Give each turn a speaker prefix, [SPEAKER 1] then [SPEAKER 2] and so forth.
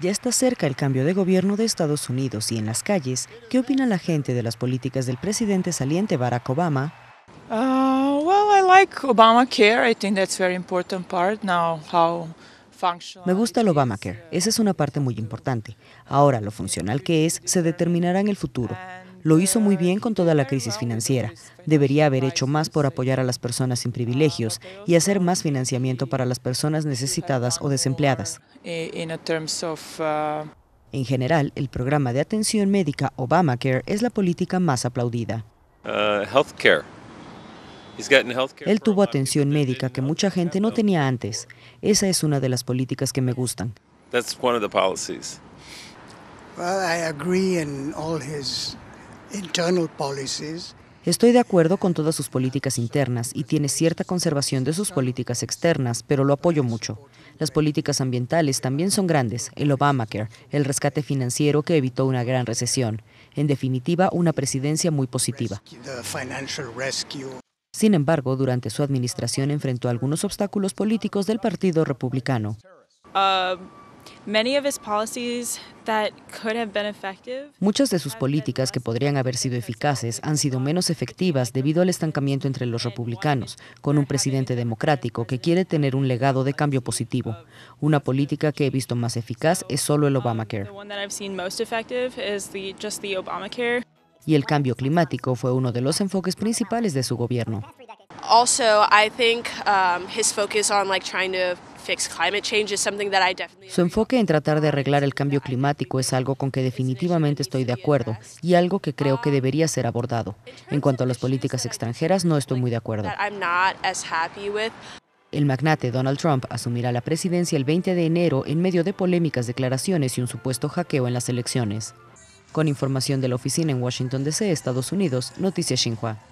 [SPEAKER 1] Ya está cerca el cambio de gobierno de Estados Unidos y en las calles, ¿qué opina la gente de las políticas del presidente saliente Barack Obama? me gusta el Obamacare, esa es una parte muy importante. Ahora, lo funcional que es se determinará en el futuro. Lo hizo muy bien con toda la crisis financiera. Debería haber hecho más por apoyar a las personas sin privilegios y hacer más financiamiento para las personas necesitadas o desempleadas. Eh, uh, en general, el programa de atención médica Obamacare es la política más aplaudida. Uh, Él tuvo atención médica que mucha gente no tenía antes. Esa es una de las políticas que me gustan. Well, I agree in all his Estoy de acuerdo con todas sus políticas internas y tiene cierta conservación de sus políticas externas, pero lo apoyo mucho. Las políticas ambientales también son grandes, el Obamacare, el rescate financiero que evitó una gran recesión. En definitiva, una presidencia muy positiva. Sin embargo, durante su administración enfrentó algunos obstáculos políticos del Partido Republicano. Um, Muchas de sus políticas que podrían haber sido eficaces han sido menos efectivas debido al estancamiento entre los republicanos, con un presidente democrático que quiere tener un legado de cambio positivo. Una política que he visto más eficaz es solo el Obamacare. Y el cambio climático fue uno de los enfoques principales de su gobierno. Su enfoque en tratar de arreglar el cambio climático es algo con que definitivamente estoy de acuerdo y algo que creo que debería ser abordado. En cuanto a las políticas extranjeras, no estoy muy de acuerdo. El magnate Donald Trump asumirá la presidencia el 20 de enero en medio de polémicas declaraciones y un supuesto hackeo en las elecciones. Con información de la oficina en Washington, D.C., Estados Unidos, Noticias Xinhua.